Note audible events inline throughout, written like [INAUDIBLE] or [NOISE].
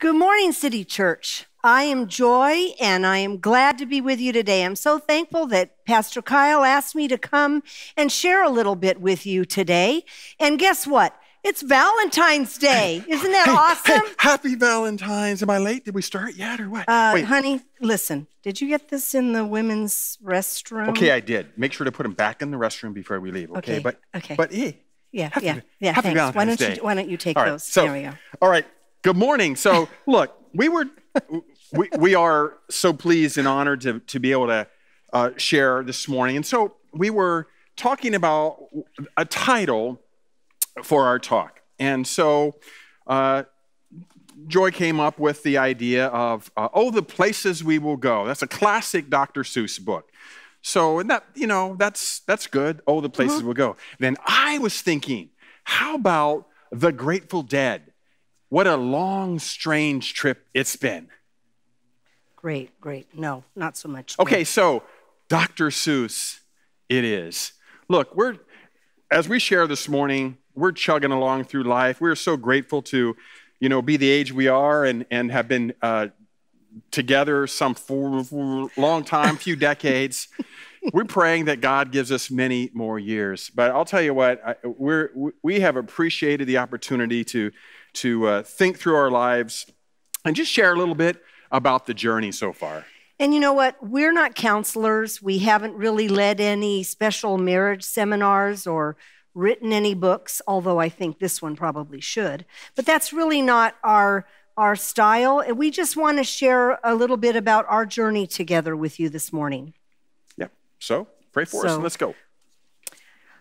Good morning, City Church. I am Joy, and I am glad to be with you today. I'm so thankful that Pastor Kyle asked me to come and share a little bit with you today. And guess what? It's Valentine's Day. Isn't that hey, awesome? Hey, happy Valentine's. Am I late? Did we start yet or what? Uh, Wait. Honey, listen, did you get this in the women's restroom? Okay, I did. Make sure to put them back in the restroom before we leave, okay? okay. But, okay. but hey, yeah, happy, yeah, yeah. Happy thanks. Valentine's why don't Day. You, why don't you take right, those? So, there we go. All right, Good morning. So, [LAUGHS] look, we were we, we are so pleased and honored to, to be able to uh, share this morning. And so, we were talking about a title for our talk. And so, uh, Joy came up with the idea of, uh, oh, the places we will go. That's a classic Dr. Seuss book. So, and that, you know, that's, that's good. Oh, the places mm-hmm. we'll go. Then I was thinking, how about the Grateful Dead? What a long, strange trip it's been. Great, great. No, not so much. Okay, so Dr. Seuss, it is. Look, we're as we share this morning, we're chugging along through life. We're so grateful to, you know, be the age we are and and have been uh, together some for, for long time, few [LAUGHS] decades. we're praying that God gives us many more years. But I'll tell you what, we're, we have appreciated the opportunity to to uh, think through our lives and just share a little bit about the journey so far. And you know what? We're not counselors. We haven't really led any special marriage seminars or written any books, although I think this one probably should. But that's really not our our style, and we just want to share a little bit about our journey together with you this morning. Yeah. So, pray for so, us and let's go.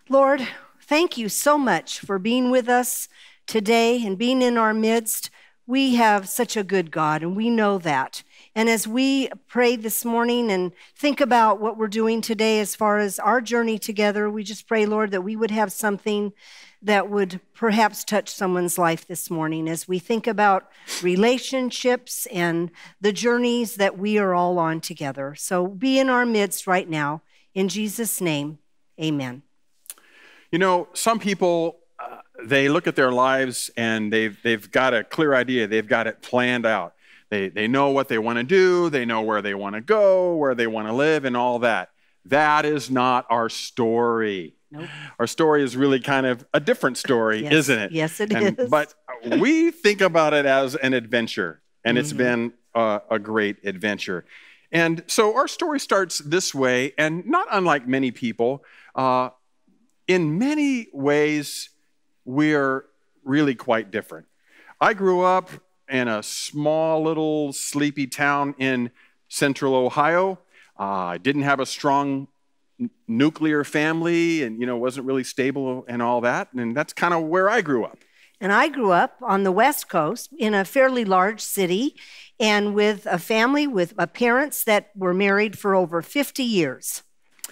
Lord, thank you so much for being with us today and being in our midst, we have such a good God, and we know that. And as we pray this morning and think about what we're doing today as far as our journey together, we just pray, Lord, that we would have something that would perhaps touch someone's life this morning as we think about relationships and the journeys that we are all on together. So be in our midst right now. In Jesus' name, amen. You know, some people they look at their lives and they've, they've got a clear idea, they've got it planned out. They, they know what they want to do, they know where they want to go, where they want to live, and all that. That is not our story. Nope. Our story is really kind of a different [LAUGHS] story, yes. isn't it? Yes, it and, is. But we think about it as an adventure, and mm-hmm. it's been a, a great adventure. And so our story starts this way, and not unlike many people, uh, in many ways, we're really quite different. I grew up in a small little sleepy town in central Ohio. Uh, I uh, didn't have a strong nuclear family and you know wasn't really stable and all that and that's kind of where I grew up. And I grew up on the West Coast in a fairly large city and with a family with uh, parents that were married for over 50 years.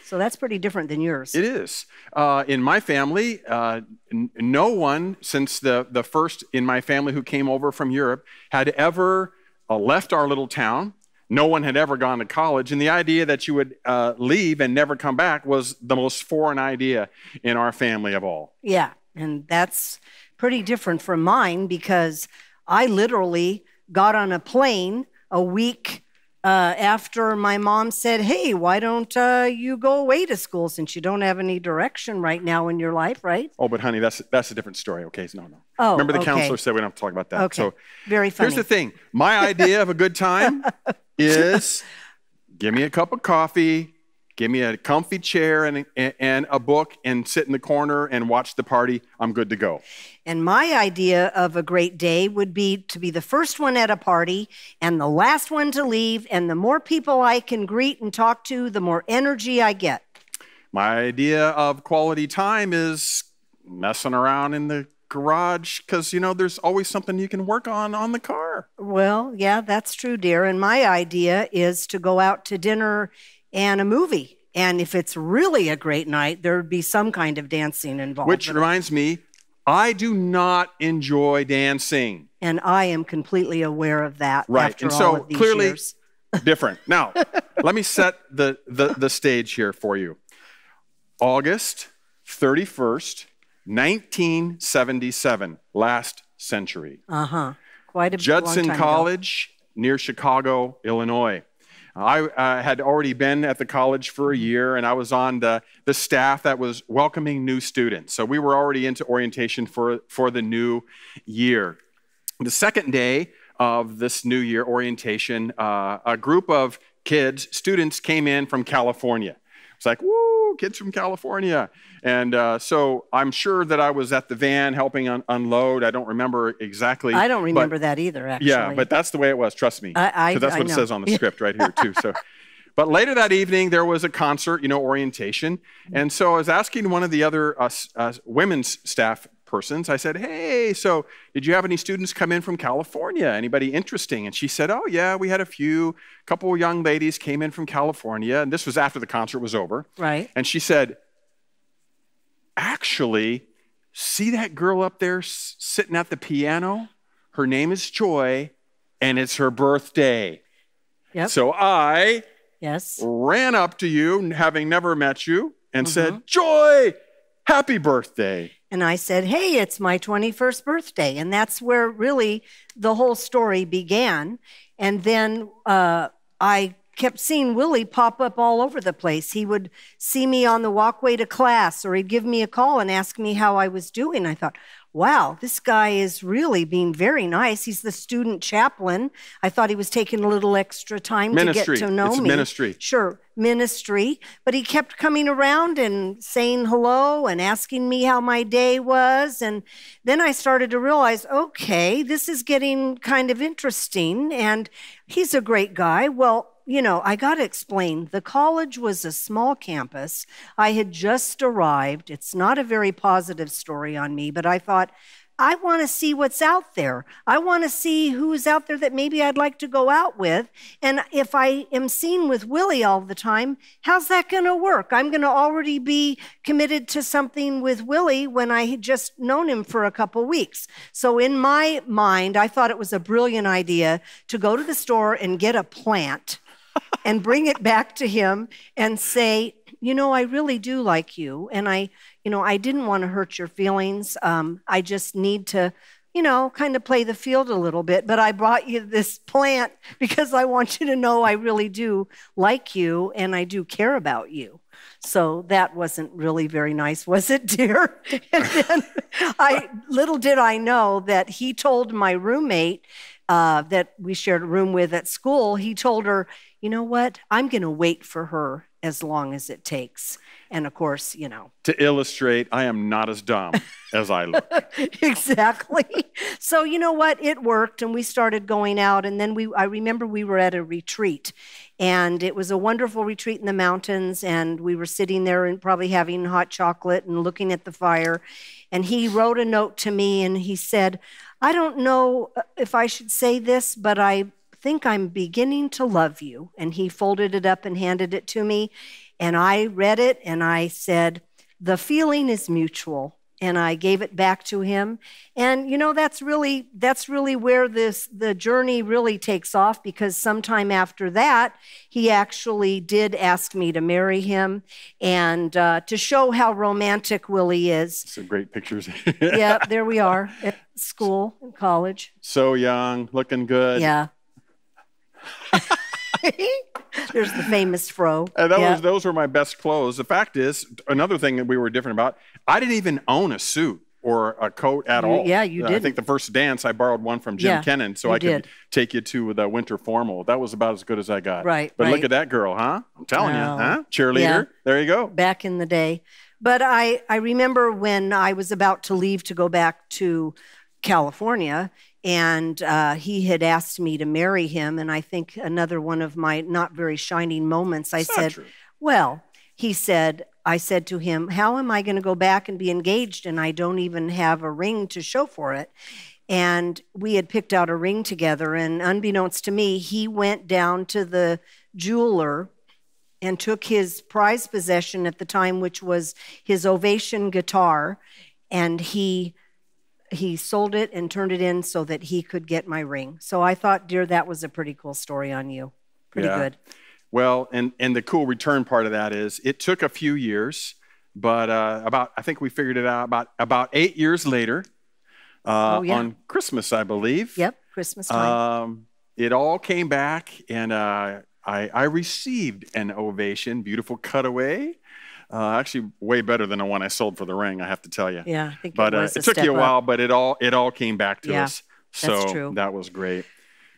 So that's pretty different than yours. It is. Uh, in my family, uh, n- no one since the, the first in my family who came over from Europe had ever uh, left our little town. No one had ever gone to college. And the idea that you would uh, leave and never come back was the most foreign idea in our family of all. Yeah. And that's pretty different from mine because I literally got on a plane a week uh, after my mom said, Hey, why don't uh, you go away to school since you don't have any direction right now in your life, right? Oh, but honey, that's, that's a different story. Okay, so no, no. Oh, Remember the okay. counselor said we don't have to talk about that. Okay. So Very funny. Here's the thing my idea of a good time [LAUGHS] is give me a cup of coffee, give me a comfy chair and, and a book and sit in the corner and watch the party. I'm good to go. And my idea of a great day would be to be the first one at a party and the last one to leave. And the more people I can greet and talk to, the more energy I get. My idea of quality time is messing around in the garage because you know there's always something you can work on on the car well yeah that's true dear and my idea is to go out to dinner and a movie. And if it's really a great night, there would be some kind of dancing involved. Which reminds me, I do not enjoy dancing. And I am completely aware of that. Right. and so clearly years. [LAUGHS] different. Now, let me set the, the, the stage here for you. August 31st, 1977, last century. Uh huh. Quite a Judson College ago. near Chicago, Illinois. I uh, had already been at the college for a mm-hmm. year, and I was on the, the staff that was welcoming new students. So we were already into orientation for, for the new year. The second day of this new year orientation, uh, a group of kids, students, came in from California. It's like, woo, kids from California. And uh, so I'm sure that I was at the van helping un- unload. I don't remember exactly. I don't remember but, that either, actually. Yeah, but that's the way it was. Trust me. I, I that's I what know. it says on the script right here, too. So. [LAUGHS] But later that evening, there was a concert, you know, orientation. Mm-hmm. And so I was asking one of the other uh, uh, women's staff persons, I said, Hey, so did you have any students come in from California? Anybody interesting? And she said, Oh, yeah, we had a few, a couple young ladies came in from California. And this was after the concert was over. Right. And she said, actually, see that girl up there sitting at the piano? Her name is Joy, and it's her birthday. Yep. So I yes. ran up to you, having never met you, and mm-hmm. said, Joy, happy birthday. And I said, Hey, it's my 21st birthday. And that's where really the whole story began. And then uh, I kept seeing Willie pop up all over the place. He would see me on the walkway to class, or he'd give me a call and ask me how I was doing. I thought, wow, this guy is really being very nice. He's the student chaplain. I thought he was taking a little extra time ministry. to get to know it's me. Ministry. Sure, ministry. But he kept coming around and saying hello and asking me how my day was. And then I started to realize, okay, this is getting kind of interesting. And he's a great guy. Well, you know, I got to explain the college was a small campus. I had just arrived. It's not a very positive story on me, but I thought, I want to see what's out there. I want to see who's out there that maybe I'd like to go out with. And if I am seen with Willie all the time, how's that going to work? I'm going to already be committed to something with Willie when I had just known him for a couple weeks. So in my mind, I thought it was a brilliant idea to go to the store and get a plant and bring it back to him and say, you know, I really do like you. And I, you know, I didn't want to hurt your feelings. Um, I just need to, you know, kind of play the field a little bit. But I brought you this plant [LAUGHS] because I want you to know I really do like you and I do care about you. So that wasn't really very nice, was it, dear? [LAUGHS] and then I little did I know that he told my roommate uh, that we shared a room with at school. He told her you know what? I'm going to wait for her as long as it takes. And of course, you know. To illustrate, I am not as dumb [LAUGHS] as I look. exactly. so, you know what? It worked and we started going out and then we I remember we were at a retreat and it was a wonderful retreat in the mountains and we were sitting there and probably having hot chocolate and looking at the fire and he wrote a note to me and he said, "I don't know uh, if I should say this, but I think I'm beginning to love you. And he folded it up and handed it to me. And I read it and I said, The feeling is mutual. And I gave it back to him. And you know, that's really that's really where this the journey really takes off because sometime after that, he actually did ask me to marry him and uh, to show how romantic Willie is. Some great pictures. yeah, [LAUGHS] there we are at school and college. So young, looking good. Yeah. [LAUGHS] There's the famous fro. Uh, that yeah. was, those were my best clothes. The fact is, another thing that we were different about, I didn't even own a suit or a coat at all. Yeah, you did. I think the first dance I borrowed one from Jim yeah, Kennan, so I could did. take you to the winter formal. That was about as good as I got. Right. But right. look at that girl, huh? I'm telling you, oh, huh? Cheerleader. Yeah. There you go. Back in the day, but I I remember when I was about to leave to go back to California and uh, he had asked me to marry him. And I think another one of my not very shining moments, I said, Well, he said, I said to him, How am I going to go back and be engaged? And I don't even have a ring to show for it. And we had picked out a ring together. And unbeknownst to me, he went down to the jeweler and took his prized possession at the time, which was his Ovation guitar. And he he sold it and turned it in so that he could get my ring. So I thought, dear, that was a pretty cool story on you. Pretty yeah. good. Well, and and the cool return part of that is it took a few years, but uh, about I think we figured it out about about eight years later, uh, oh, yeah. on Christmas I believe. Yep, Christmas time. Um, it all came back, and uh, I I received an ovation, beautiful cutaway uh, actually, way better than the one I sold for the ring. I have to tell you. Yeah, I think but it, uh, it took you a while, up. but it all it all came back to yeah, us. So that was great.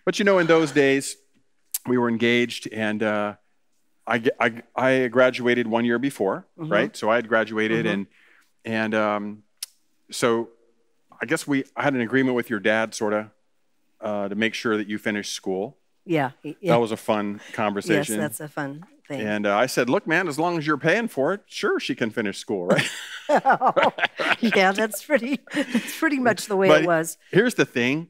But you know, in those days, we were engaged, and uh, I, I I graduated one year before, mm -hmm. right? So I had graduated, mm -hmm. and and um, so I guess we I had an agreement with your dad, sort of, uh, to make sure that you finished school. Yeah, yeah. That was a fun conversation. Yes, that's a fun thing. And uh, I said, "Look, man, as long as you're paying for it, sure, she can finish school, right?" oh, [LAUGHS] yeah, that's pretty. That's pretty much the way but it was. Here's the thing: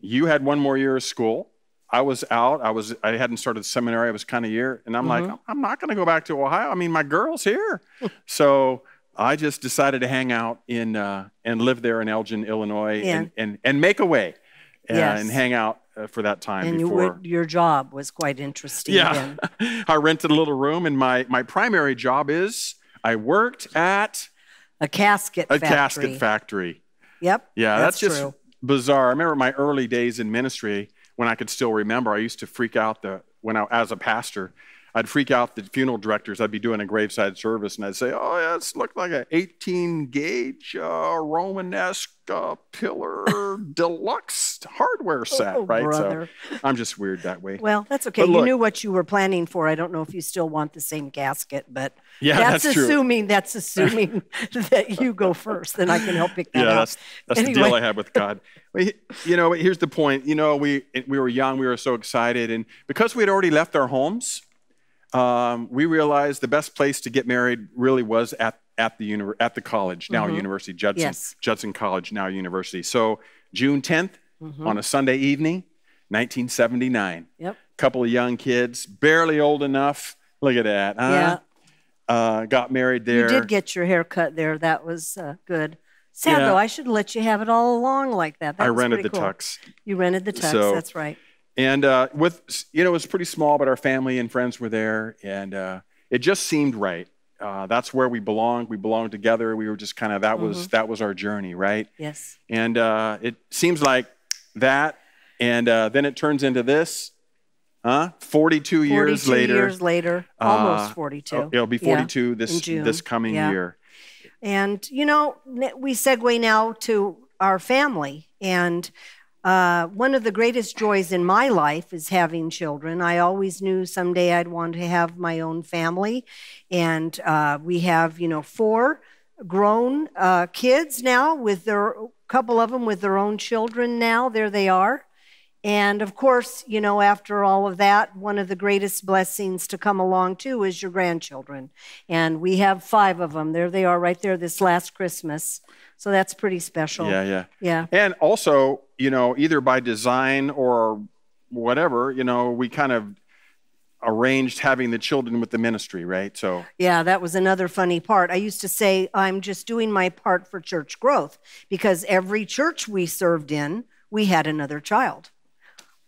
you had one more year of school. I was out. I was. I hadn't started seminary. I was kind of year, and I'm mm-hmm. like, I'm not going to go back to Ohio. I mean, my girl's here, [LAUGHS] so I just decided to hang out in uh, and live there in Elgin, Illinois, yeah. and, and and make a way. Uh, yes. and hang out uh, for that time. And before. You your job was quite interesting. Yeah, [LAUGHS] I rented a little room, and my my primary job is I worked at a casket a factory. casket factory. Yep. Yeah, that's, that's just true. bizarre. I remember my early days in ministry when I could still remember. I used to freak out the when I as a pastor I'd freak out the funeral directors. I'd be doing a graveside service, and I'd say, "Oh, yeah, it's looked like an 18-gauge uh, Romanesque uh, pillar [LAUGHS] deluxe hardware set, oh, right?" Brother. So I'm just weird that way. Well, that's okay. Look, you knew what you were planning for. I don't know if you still want the same gasket, but yeah, that's, that's assuming that's assuming [LAUGHS] that you go first. Then I can help pick that yeah, up. Yeah, that's, that's anyway. the deal I had with God. you know, here's the point. You know, we we were young, we were so excited, and because we had already left our homes um, we realized the best place to get married really was at, at, the, at the college, now mm-hmm. University, Judson, yes. Judson College, now University. So June 10th, mm-hmm. on a Sunday evening, 1979. Yep. Couple of young kids, barely old enough. Look at that. Huh? Yeah. Uh, got married there. You did get your hair cut there. That was uh, good. Sad yeah. though, I should let you have it all along like that. that I rented the cool. tux. You rented the tux. So, that's right. And uh, with, you know, it was pretty small, but our family and friends were there, and uh, it just seemed right. Uh, that's where we belonged. We belonged together. We were just kind of that mm-hmm. was that was our journey, right? Yes. And uh, it seems like that, and uh, then it turns into this, huh? Forty-two, 42 years later. Years later, uh, almost forty-two. Oh, it'll be forty-two yeah. this this coming yeah. year. And you know, we segue now to our family and uh, one of the greatest joys in my life is having children. I always knew someday I'd want to have my own family. And uh, we have, you know, four grown uh, kids now with their, a couple of them with their own children now. There they are. And of course, you know, after all of that, one of the greatest blessings to come along too is your grandchildren. And we have five of them. There they are right there this last Christmas. So that's pretty special. Yeah, yeah. Yeah. And also, you know, either by design or whatever, you know, we kind of arranged having the children with the ministry, right? So Yeah, that was another funny part. I used to say I'm just doing my part for church growth because every church we served in, we had another child.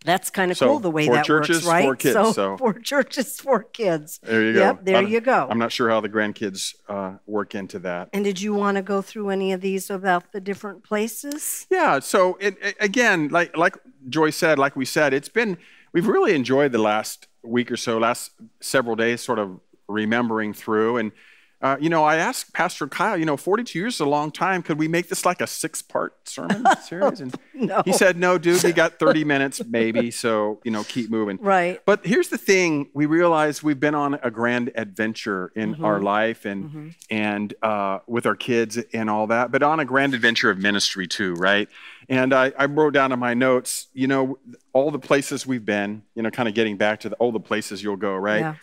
That's kind of so cool the way that churches, works, right? Four kids, so, so [LAUGHS] four churches, four kids. There you go. Yep, there I'm, you go. I'm not sure how the grandkids uh, work into that. And did you want to go through any of these about the different places? Yeah. So it, it, again, like like Joy said, like we said, it's been we've really enjoyed the last week or so, last several days, sort of remembering through and uh, you know, I asked Pastor Kyle, you know, 42 years is a long time. Could we make this like a six part sermon [LAUGHS] series? And no. he said, no, dude, we got 30 [LAUGHS] minutes maybe. So, you know, keep moving. Right. But here's the thing we realize we've been on a grand adventure in mm-hmm. our life and, mm-hmm. and uh, with our kids and all that, but on a grand adventure of ministry too, right? And I, I wrote down in my notes, you know, all the places we've been, you know, kind of getting back to the, all the places you'll go, right? Yeah.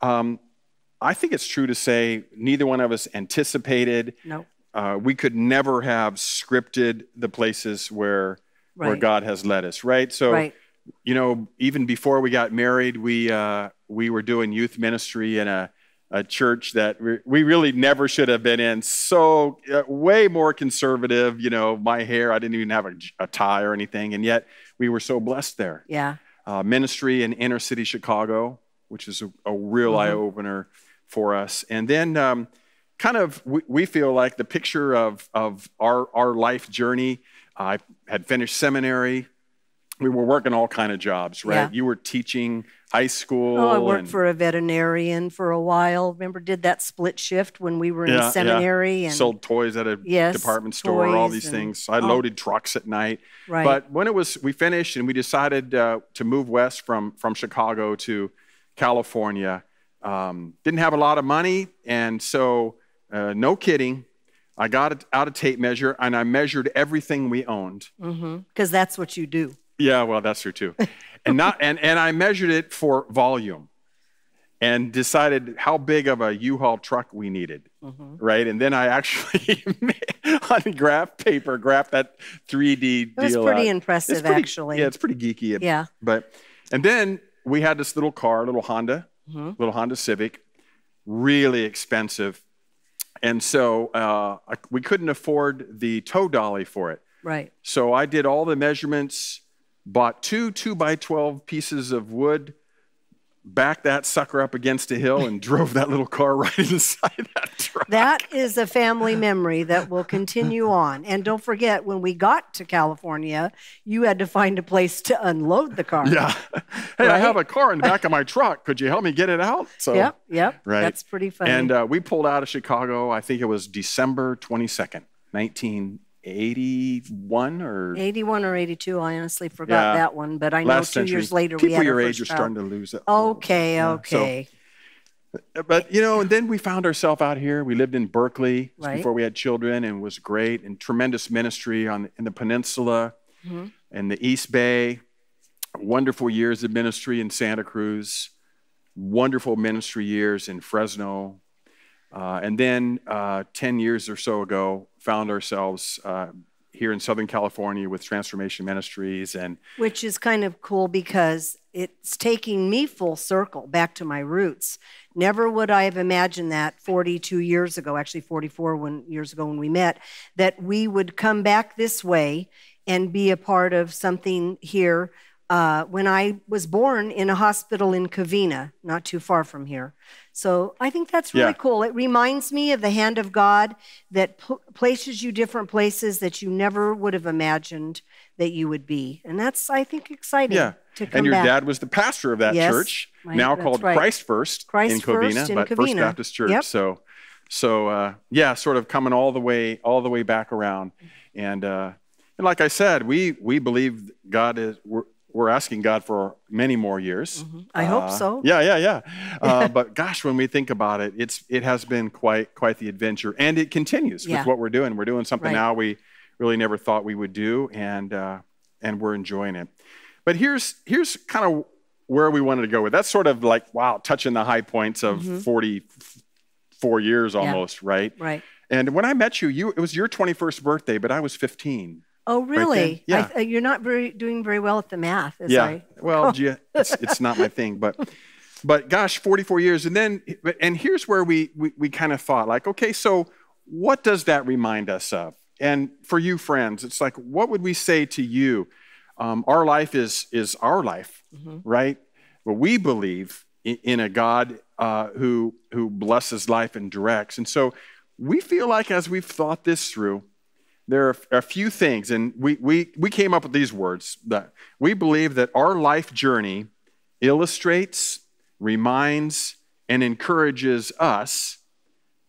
Um, I think it's true to say neither one of us anticipated. No. Uh, we could never have scripted the places where right. where God has led us, right? So, right. you know, even before we got married, we uh, we were doing youth ministry in a a church that re- we really never should have been in. So uh, way more conservative, you know. My hair, I didn't even have a, a tie or anything, and yet we were so blessed there. Yeah. Uh, ministry in inner city Chicago, which is a, a real mm-hmm. eye opener for us. And then, um, kind of, we, we, feel like the picture of, of our, our life journey. I had finished seminary. We were working all kind of jobs, right? Yeah. You were teaching high school. Oh, I worked and, for a veterinarian for a while. Remember, did that split shift when we were in yeah, seminary yeah. and sold toys at a yes, department store. All these and, things. I loaded trucks at night. Right. But when it was, we finished and we decided uh, to move west from from Chicago to California um, didn't have a lot of money, and so uh, no kidding, I got out a tape measure and I measured everything we owned. Because mm-hmm. that's what you do. Yeah, well, that's true too. [LAUGHS] and not and and I measured it for volume, and decided how big of a U-Haul truck we needed, mm-hmm. right? And then I actually [LAUGHS] on graph paper graphed that 3D deal. was pretty out. impressive, pretty, actually. Yeah, it's pretty geeky. Yeah, but and then we had this little car, little Honda mm-hmm. little Honda Civic, really expensive. And so uh, I, we couldn't afford the tow dolly for it. Right. So I did all the measurements, bought two two by 12 pieces of wood, backed that sucker up against a hill and [LAUGHS] drove that little car right [LAUGHS] inside that truck. That is a family memory that will continue [LAUGHS] on. And don't forget, when we got to California, you had to find a place to unload the car. Yeah. Hey, right? I have a car in the back of my truck. Could you help me get it out? So, yep, yep. Right. That's pretty funny. And uh, we pulled out of Chicago, I think it was December 22nd, 19 81 or 81 or 82 i honestly forgot yeah, that one but i know two century. years later people your age are starting to lose it okay yeah, okay so, uh, but you know and then we found ourselves out here we lived in berkeley right. before we had children and was great and tremendous ministry on in the peninsula mm-hmm. and the east bay wonderful years of ministry in santa cruz wonderful ministry years in fresno uh, and then uh, 10 years or so ago, found ourselves uh, here in Southern California with Transformation Ministries and which is kind of cool because it's taking me full circle back to my roots. Never would I have imagined that 42 years ago, actually 44 when, years ago when we met, that we would come back this way and be a part of something here uh, when I was born in a hospital in Covina, not too far from here. So I think that's really yeah. cool. It reminds me of the hand of God that pl- places you different places that you never would have imagined that you would be. And that's, I think, exciting. Yeah. and your back. dad was the pastor of that yes, church, now called right. Christ First Christ in Covina, First in but Covina. First Baptist Church. Yep. So, so uh, yeah, sort of coming all the way, all the way back around. And, uh, and like I said, we, we believe God is, we're asking God for many more years. Mm-hmm. I uh, hope so. Yeah, yeah, yeah. [LAUGHS] Uh, but gosh, when we think about it, it's it has been quite quite the adventure, and it continues yeah. with what we're doing. We're doing something right. now we really never thought we would do, and uh, and we're enjoying it. But here's here's kind of where we wanted to go with. That's sort of like wow, touching the high points of mm-hmm. 44 years almost, yeah. right? Right. And when I met you, you it was your 21st birthday, but I was 15. Oh, really? Right yeah. I, uh, you're not very doing very well at the math. yeah. I, well, yeah, oh. it's, it's not my thing, but [LAUGHS] but gosh, 44 years, and then and here's where we we, we kind of thought like, okay, so what does that remind us of? And for you, friends, it's like, what would we say to you? Um, our life is is our life, mm-hmm. right? But we believe in, in a God uh, who who blesses life and directs, and so we feel like as we've thought this through there are a few things, and we, we, we came up with these words that we believe that our life journey illustrates, reminds, and encourages us,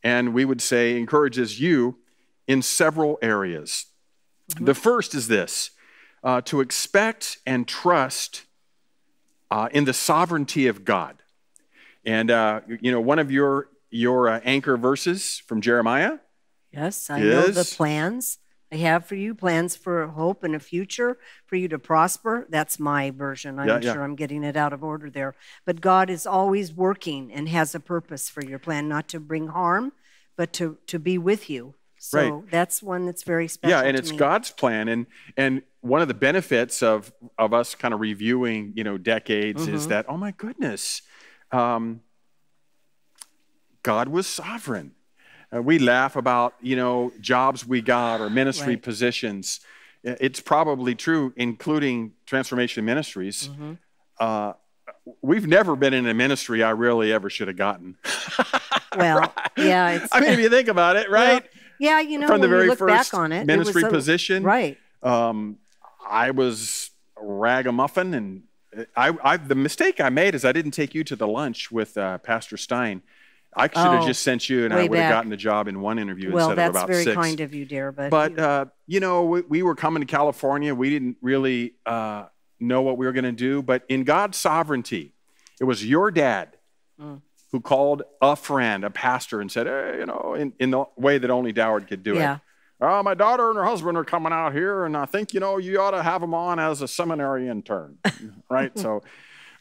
and we would say encourages you in several areas. Mm-hmm. The first is this uh, to expect and trust uh, in the sovereignty of God. And, uh, you know, one of your, your uh, anchor verses from Jeremiah. Yes, I is, know the plans I have for you plans for hope and a future for you to prosper. That's my version. I'm yeah, yeah. sure I'm getting it out of order there. But God is always working and has a purpose for your plan, not to bring harm, but to, to be with you. So right. that's one that's very special. Yeah, and it's me. God's plan. And and one of the benefits of of us kind of reviewing, you know, decades mm-hmm. is that, oh my goodness, um, God was sovereign uh, we laugh about, you know, jobs we got or ministry right. positions. It's probably true, including Transformation Ministries. Mm-hmm. Uh, we've never been in a ministry I really ever should have gotten. [LAUGHS] well, right? yeah. [LAUGHS] I mean, if you think about it, right? Well, yeah, you know, from the very first on it, ministry it position, right? Um, I was ragamuffin, and I, I, the mistake I made is I didn't take you to the lunch with uh, Pastor Stein I should have oh, just sent you, and I would have gotten the job in one interview well, instead of about six. Well, that's very kind of you, dear. But, but you, uh, you know, we, we, were coming to California. We didn't really uh, know what we were going to do. But in God's sovereignty, it was your dad mm. who called a friend, a pastor, and said, hey, you know, in, in, the way that only Doward could do yeah. it. Uh, my daughter and her husband are coming out here, and I think, you know, you ought to have them on as a seminary intern, [LAUGHS] right? so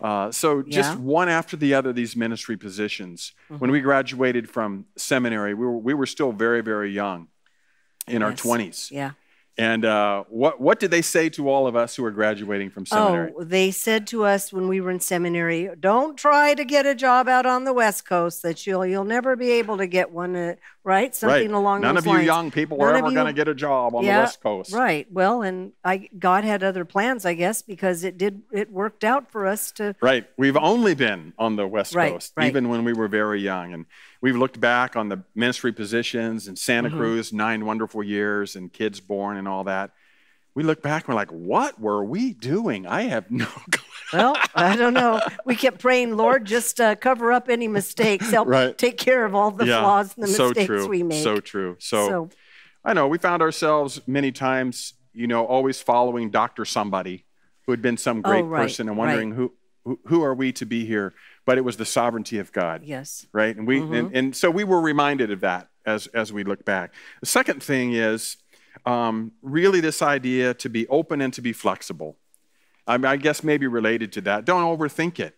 uh, so just yeah. one after the other, these ministry positions. Mm-hmm. When we mm-hmm. graduated from seminary, we were we were still very very young, in yes. our twenties. Yeah. And uh, what what did they say to all of us who were graduating from seminary? Oh, they said to us when we were in seminary, "Don't try to get a job out on the West Coast; that you'll you'll never be able to get one, uh, right? Something right. along None those lines. None of you young people None were ever you... going to get a job on yeah, the West Coast. Right. Well, and I God had other plans, I guess, because it did it worked out for us to Right. We've only been on the West right, Coast right. even when we were very young and we've looked back on the ministry positions in Santa mm-hmm. Cruz, nine wonderful years and kids born and all that we look back and we're like, what were we doing? I have no [LAUGHS] clue. well, I don't know. We kept praying, Lord, just uh, cover up any mistakes. Help right. take care of all the yeah. flaws and the so mistakes true. we made. So true. So, so I know we found ourselves many times, you know, always following Dr. Somebody who had been some oh, great oh, right, person and wondering right. who, who, who are we to be here? But it was the sovereignty of God. Yes. Right? And we mm-hmm. and, and so we were reminded of that as as we look back. The second thing is um, really this idea to be open and to be flexible. I, mean, I guess maybe related to that. Don't overthink it.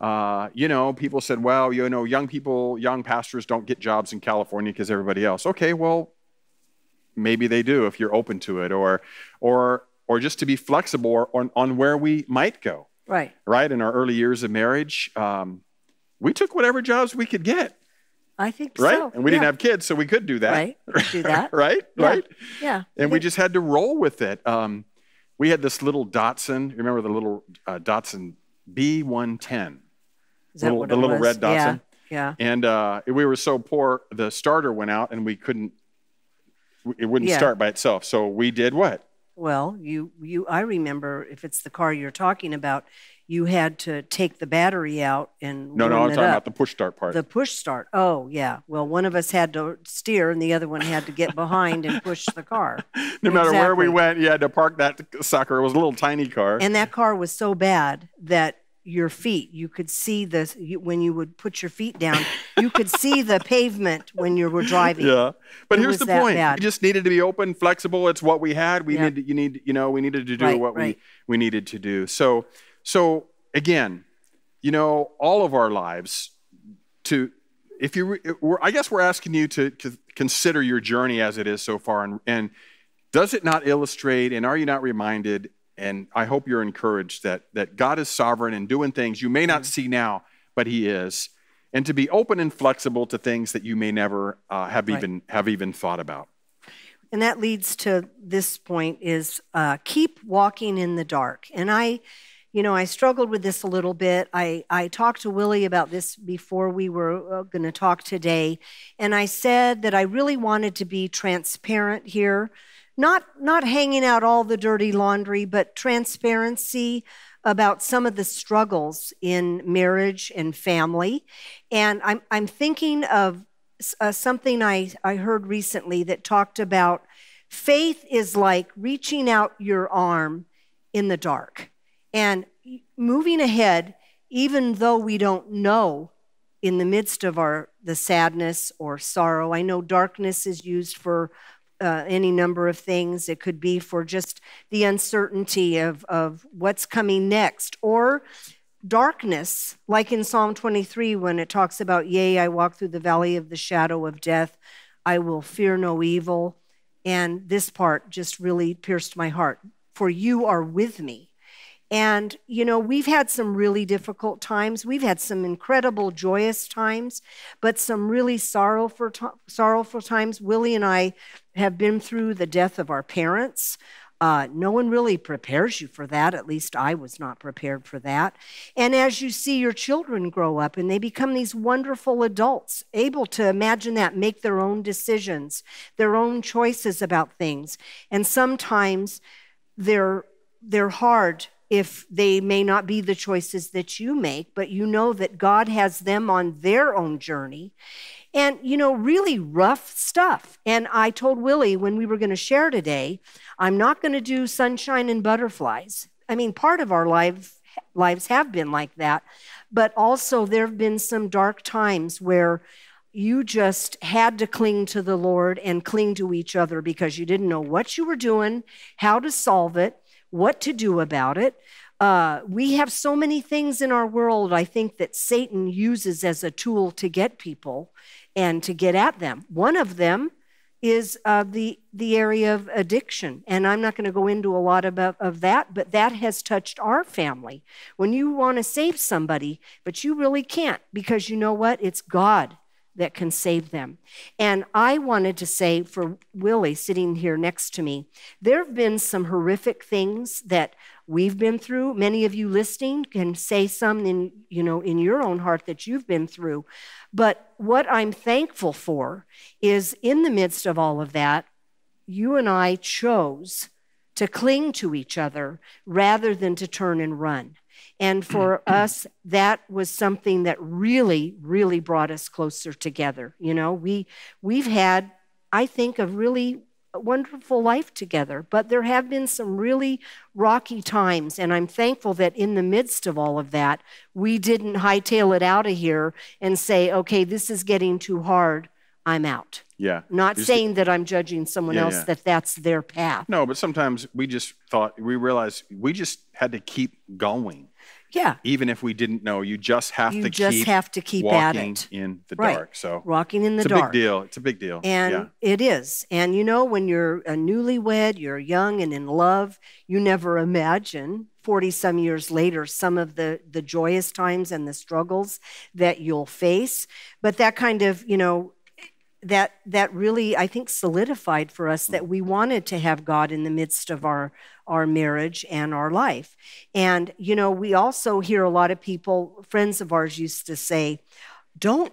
Uh, you know, people said, well, you know, young people, young pastors don't get jobs in California because everybody else. Okay, well, maybe they do if you're open to it, or, or, or just to be flexible on, on where we might go. Right. Right. In our early years of marriage, um, we took whatever jobs we could get. I think right? so. And we yeah. didn't have kids, so we could do that. Right. Do that. [LAUGHS] right? Yeah. Right? Yeah. And we just had to roll with it. Um, we had this little Datsun. Remember the little uh, Datsun B110? Is that little, what the little was? red Datsun? Yeah. yeah. And uh, we were so poor, the starter went out and we couldn't, it wouldn't yeah. start by itself. So we did what? Well, you, you, I remember if it's the car you're talking about, you had to take the battery out and no, no, I'm talking up. about the push start part. The push start. Oh, yeah. Well, one of us had to steer, and the other one had to get behind and push the car. [LAUGHS] no exactly. matter where we went, you had to park that sucker. It was a little tiny car, and that car was so bad that your feet. You could see the you, when you would put your feet down, you could see the [LAUGHS] pavement when you were driving. Yeah, but it here's the point: bad. you just needed to be open, flexible. It's what we had. We yeah. need you need you know we needed to do right, what right. we we needed to do. So so again, you know, all of our lives to if you I guess we're asking you to, to consider your journey as it is so far and and does it not illustrate and are you not reminded and I hope you're encouraged that that God is sovereign and doing things you may not mm-hmm. see now, but he is and to be open and flexible to things that you may never uh, have right. even have even thought about and that leads to this point is uh, keep walking in the dark and i you know, I struggled with this a little bit. I, I talked to Willie about this before we were uh, going to talk today. And I said that I really wanted to be transparent here, not, not hanging out all the dirty laundry, but transparency about some of the struggles in marriage and family. And I'm, I'm thinking of uh, something I, I heard recently that talked about faith is like reaching out your arm in the dark. And moving ahead, even though we don't know in the midst of our the sadness or sorrow, I know darkness is used for uh, any number of things. It could be for just the uncertainty of, of what's coming next, or darkness, like in Psalm 23 when it talks about, Yea, I walk through the valley of the shadow of death, I will fear no evil. And this part just really pierced my heart. For you are with me. And, you know, we've had some really difficult times. We've had some incredible joyous times, but some really sorrowful, sorrowful times. Willie and I have been through the death of our parents. Uh, no one really prepares you for that. At least I was not prepared for that. And as you see your children grow up and they become these wonderful adults, able to imagine that, make their own decisions, their own choices about things. And sometimes they're, they're hard if they may not be the choices that you make, but you know that God has them on their own journey. And, you know, really rough stuff. And I told Willie when we were going to share today, I'm not going to do sunshine and butterflies. I mean, part of our life, lives have been like that, but also there have been some dark times where you just had to cling to the Lord and cling to each other because you didn't know what you were doing, how to solve it what to do about it. Uh, we have so many things in our world, I think, that Satan uses as a tool to get people and to get at them. One of them is uh, the, the area of addiction. And I'm not going to go into a lot of of that, but that has touched our family. When you want to save somebody, but you really can't because you know what? It's God that can save them. And I wanted to say for Willie sitting here next to me, there have been some horrific things that we've been through. Many of you listening can say some in, you know, in your own heart that you've been through. But what I'm thankful for is in the midst of all of that, you and I chose to cling to each other rather than to turn and run. And for us, that was something that really, really brought us closer together. You know, we we've had, I think, a really wonderful life together, but there have been some really rocky times. And I'm thankful that in the midst of all of that, we didn't hightail it out of here and say, okay, this is getting too hard. I'm out. Yeah. Not just, saying that I'm judging someone yeah, else, yeah. that that's their path. No, but sometimes we just thought, we realized we just had to keep going. Yeah. Even if we didn't know, you just have you to just keep have to keep at it in the right. dark. So walking in the it's dark. It's a big deal. It's a big deal. And yeah. it is. And you know, when you're a newlywed, you're young and in love, you never imagine 40 some years later some of the the joyous times and the struggles that you'll face. But that kind of, you know, that that really I think solidified for us that we wanted to have God in the midst of our our marriage and our life. And you know, we also hear a lot of people friends of ours used to say, "Don't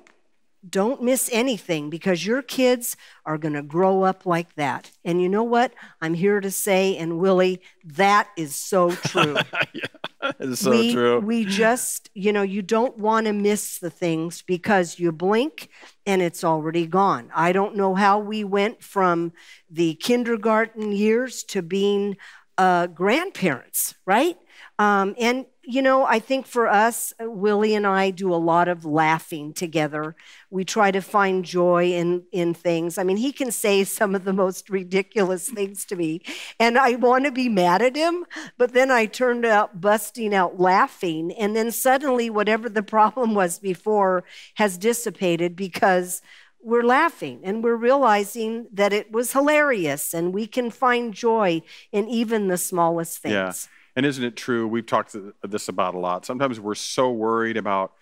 don't miss anything because your kids are going to grow up like that. And you know what? I'm here to say, and Willie, that is so true. [LAUGHS] yeah, it's so we, true. We just, you know, you don't want to miss the things because you blink and it's already gone. I don't know how we went from the kindergarten years to being uh, grandparents, right? Um, and, you know, I think for us, Willie and I do a lot of laughing together. We try to find joy in, in things. I mean, he can say [LAUGHS] some of the most ridiculous things to me, and I want to be mad at him, but then I turned out busting out laughing. And then suddenly, whatever the problem was before has dissipated because we're laughing and we're realizing that it was hilarious and we can find joy in even the smallest things. Yeah. And isn't it true? We've talked this about a lot. Sometimes we're so worried about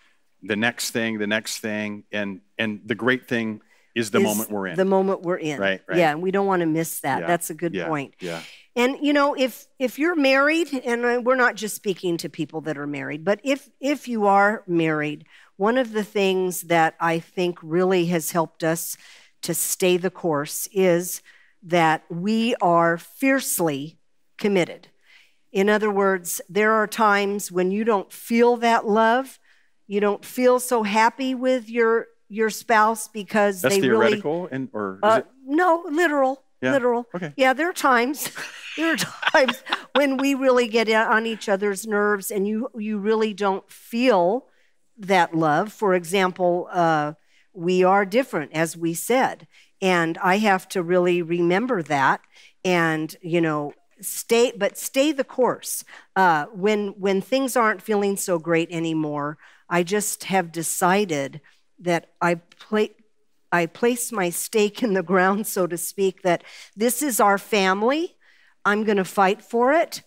the next thing, the next thing, and and the great thing is the is moment we're in. The moment we're in. Right, right. Yeah, and we don't want to miss that. Yeah, That's a good yeah, point. Yeah. And you know, if if you're married, and uh, we're not just speaking to people that are married, but if if you are married, one of the things that I think really has helped us to stay the course is that we are fiercely committed in other words, there are times when you don't feel that love, you don't feel so happy with your your spouse because That's they theoretical really, and or uh, no literal yeah. literal. Okay. Yeah, there are times, [LAUGHS] there are times when we really get on each other's nerves, and you you really don't feel that love. For example, uh, we are different, as we said, and I have to really remember that. And you know, stay, but stay the course. Uh, when when things aren't feeling so great anymore, I just have decided that I play. I place my stake in the ground, so to speak, that this is our family. I'm going to fight for it.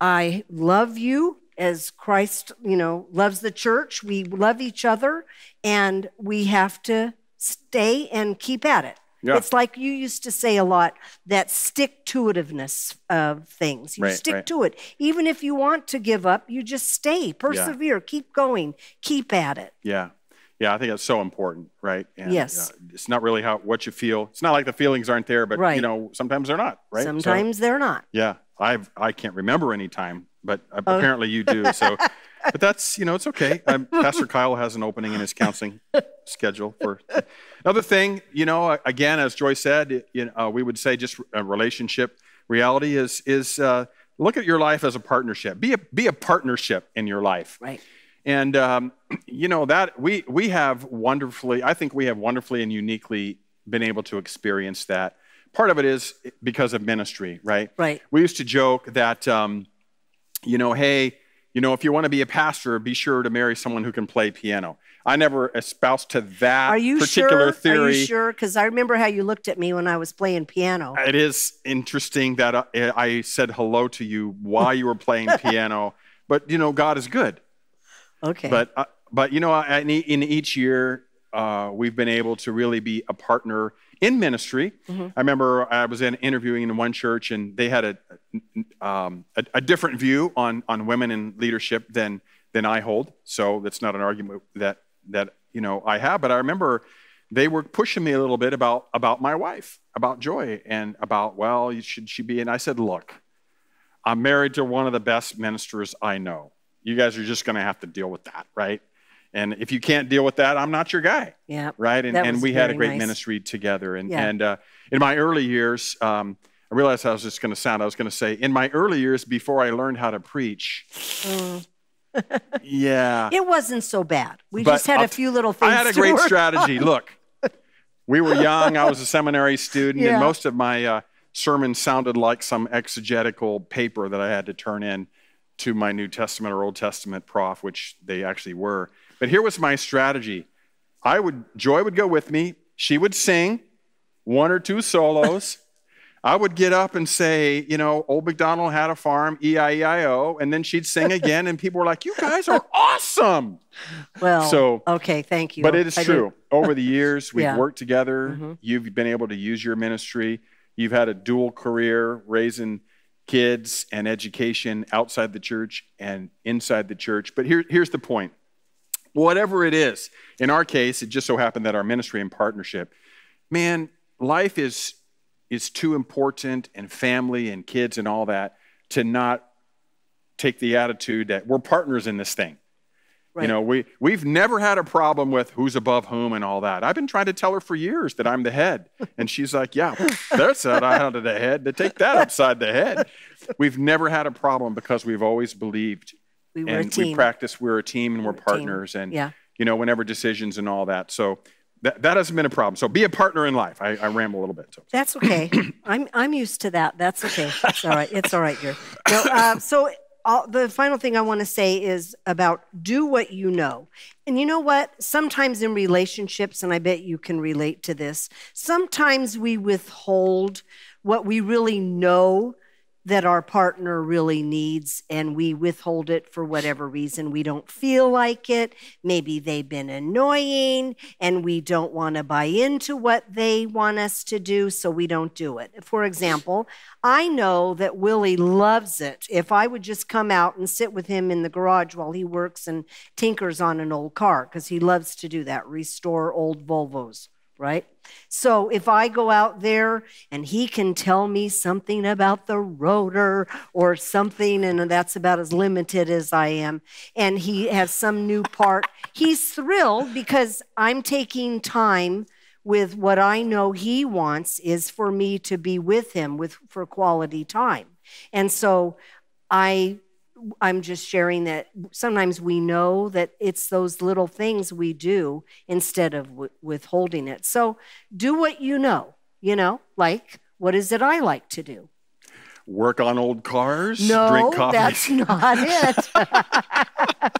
I love you as Christ, you know, loves the church. We love each other and we have to stay and keep at it. Yeah. It's like you used to say a lot that stick to itiveness of things. You right, stick right. to it. Even if you want to give up, you just stay, persevere, yeah. keep going, keep at it. Yeah. Yeah, I think that's so important, right? And, yes. Uh, it's not really how what you feel. It's not like the feelings aren't there, but right. you know, sometimes they're not, right? Sometimes so, they're not. Yeah. I've I can't remember any time, but oh. apparently you do. So [LAUGHS] but that's you know it's okay. I'm, Pastor Kyle has an opening in his counseling schedule for another thing. You know, again, as Joy said, you know, uh, we would say just a uh, relationship reality is is uh, look at your life as a partnership. Be a be a partnership in your life. Right. And um, you know that we we have wonderfully, I think we have wonderfully and uniquely been able to experience that. Part of it is because of ministry, right? Right. We used to joke that, um, you know, hey, you know, if you want to be a pastor, be sure to marry someone who can play piano. I never espoused to that Are you particular sure? theory. Are you sure? Because I remember how you looked at me when I was playing piano. It is interesting that I, uh, I said hello to you while you were playing [LAUGHS] piano, but you know, God is good. Okay. But uh, but you know, in each year, uh, we've been able to really be a partner in ministry. Mm-hmm. I remember I was in interviewing in one church, and they had a, um, a, a different view on on women in leadership than than I hold. So that's not an argument that that you know I have. But I remember they were pushing me a little bit about about my wife, about Joy, and about well, should she be? And I said, look, I'm married to one of the best ministers I know. You guys are just going to have to deal with that, right? And if you can't deal with that, I'm not your guy. Yeah. Right. And, and we had a great nice. ministry together. And, yeah. and uh, in my early years, um, I realized I was just going to sound, I was going to say, in my early years before I learned how to preach, mm. yeah. It wasn't so bad. We but just had I'll, a few little things. I had a great strategy. On. Look, we were young. I was a seminary student, yeah. and most of my uh, sounded like some exegetical paper that I had to turn in to my New Testament or Old Testament prof, which they actually were. But here was my strategy. I would Joy would go with me. She would sing one or two solos. [LAUGHS] I would get up and say, you know, old McDonald had a farm, E I E I O, and then she'd sing again, and people were like, "You guys are [LAUGHS] awesome." Well, so okay, thank you. But it is I true. Over the years, [LAUGHS] we've yeah. worked together. Mm-hmm. You've been able to use your ministry. You've had a dual career raising kids and education outside the church and inside the church. But here, here's the point whatever it is. In our case, it just so happened that our ministry and partnership, man, life is, is too important and family and kids and all that to not take the attitude that we're partners in this thing. Right. You know, we, we've never had a problem with who's above whom and all that. I've been trying to tell her for years that I'm the head. And she's like, yeah, that's out of the head. To take that upside the head. [LAUGHS] We've never had a problem because we've always believed we were and a team. We practice. We're a team, and we're, we're partners. Team. And yeah. you know, whenever decisions and all that. So that, that hasn't been a problem. So be a partner in life. I, I ramble a little bit. So. That's okay. [CLEARS THROAT] I'm I'm used to that. That's okay. It's all right. It's all right here. No, [LAUGHS] uh, so all, the final thing I want to say is about do what you know. And you know what? Sometimes in relationships, and I bet you can relate to this, sometimes we withhold what we really know that our partner really needs and we withhold it for whatever reason we don't feel like it maybe they've been annoying and we don't want to buy into what they want us to do so we don't do it for example i know that willie loves it if i would just come out and sit with him in the garage while he works and tinkers on an old car because he loves to do that restore old volvos right? So if I go out there and he can tell me something about the rotor or something, and that's about as limited as I am, and he has some new part, he's thrilled because I'm taking time with what I know he wants is for me to be with him with for quality time. And so I I'm just sharing that sometimes we know that it's those little things we do instead of w- withholding it. So do what you know, you know, like what is it I like to do? Work on old cars, no, drink coffee. That's [LAUGHS] not it.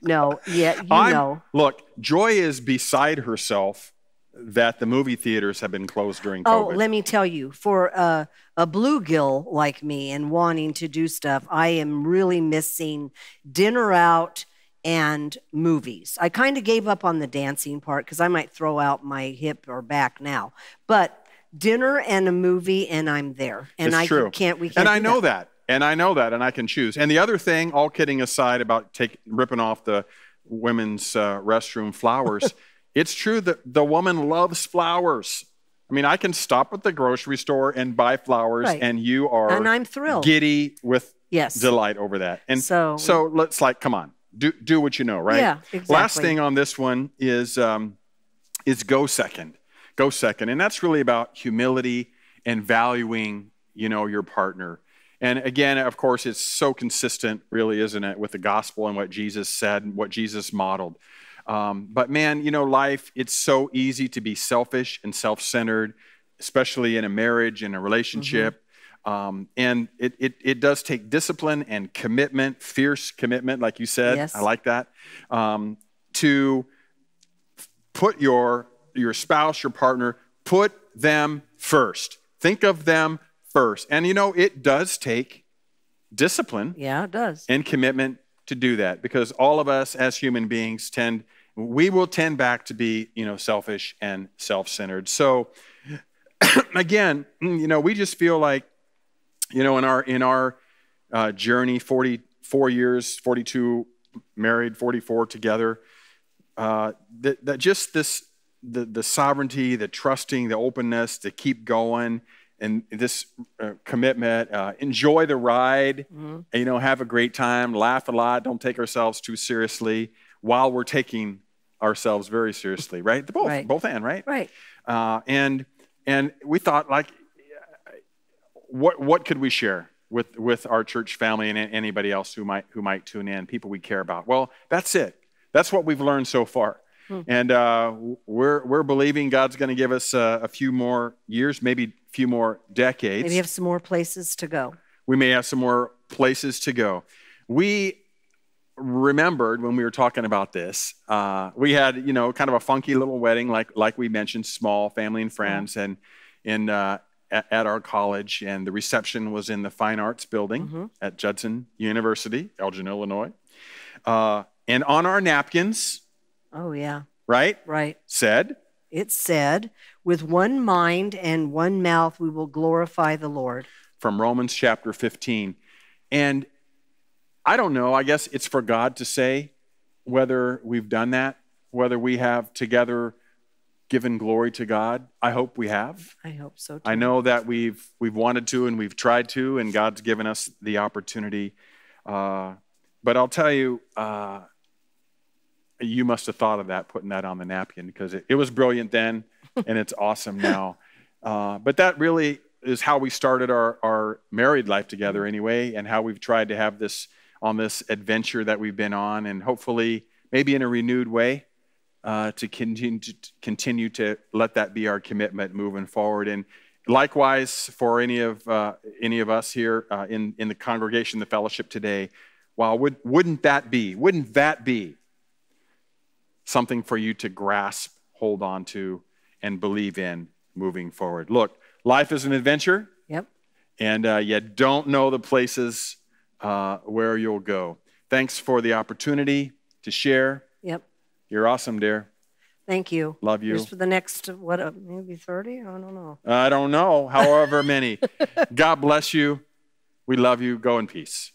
no, yeah, you I'm, know. Look, Joy is beside herself that the movie theaters have been closed during oh, COVID. Oh, let me tell you, for uh, a bluegill like me and wanting to do stuff, I am really missing dinner out and movies. I kind of gave up on the dancing part because I might throw out my hip or back now, but dinner and a movie and I'm there. And it's I true. can't we can't And I know that. that. And I know that and I can choose. And the other thing, all kidding aside about take, ripping off the women's uh, restroom flowers, [LAUGHS] it's true that the woman loves flowers. I mean, I can stop at the grocery store and buy flowers, right. and you are and I'm thrilled, giddy with yes. delight over that. And so, so let's like, come on, do do what you know, right? Yeah, exactly. Last thing on this one is um, is go second, go second, and that's really about humility and valuing, you know, your partner. And again, of course, it's so consistent, really, isn't it, with the gospel and what Jesus said and what Jesus modeled. Um, but man, you know, life, it's so easy to be selfish and self centered, especially in a marriage, in a relationship. Mm-hmm. Um, and it, it, it, does take discipline and commitment, fierce commitment, like you said. Yes. I like that. Um, to put your, your spouse, your partner, put them first. Think of them first. And you know, it does take discipline. Yeah, it does. And commitment to do that because all of us as human beings tend we will tend back to be, you know, selfish and self-centered. So [CLEARS THROAT] again, you know, we just feel like, you know, in our in our uh, journey, 44 years, 42 married, 44 together, uh, that, that just this the the sovereignty, the trusting, the openness to keep going, and this uh, commitment uh, enjoy the ride mm -hmm. you know have a great time laugh a lot don't take ourselves too seriously while we're taking ourselves very seriously, right? The both, right. both and, right? Right. Uh, and and we thought like, what what could we share with with our church family and anybody else who might who might tune in, people we care about? Well, that's it. That's what we've learned so far. Hmm. And uh, we're, we're believing God's going to give us uh, a few more years, maybe a few more decades. Maybe have some more places to go. We may have some more places to go. We remembered when we were talking about this. Uh, we had, you know, kind of a funky little wedding, like like we mentioned, small family and friends, mm-hmm. and in uh, at, at, our college, and the reception was in the Fine Arts Building mm-hmm. at Judson University, Elgin, Illinois. Uh, and on our napkins, oh yeah, right, right, said it said, with one mind and one mouth we will glorify the Lord. From Romans chapter 15. And I don't know. I guess it's for God to say whether we've done that, whether we have together given glory to God. I hope we have. I hope so too. I know that we've we've wanted to and we've tried to, and God's given us the opportunity. Uh, but I'll tell you, uh, you must have thought of that putting that on the napkin because it, it was brilliant then, [LAUGHS] and it's awesome now. Uh, but that really is how we started our our married life together anyway, and how we've tried to have this on this adventure that we've been on, and hopefully, maybe in a renewed way, uh, to continue to, continue to let that be our commitment moving forward. And likewise, for any of uh, any of us here uh, in in the congregation, the fellowship today, Well, would, wouldn't that be? Wouldn't that be something for you to grasp, hold on to, and believe in moving forward? Look, life is an adventure. Yep. And uh, you don't know the places uh, where you'll go. Thanks for the opportunity to share. Yep. You're awesome, dear. Thank you. Love you. Just for the next, what, uh, maybe 30? I don't know. I don't know. However many. [LAUGHS] God bless you. We love you. Go in peace.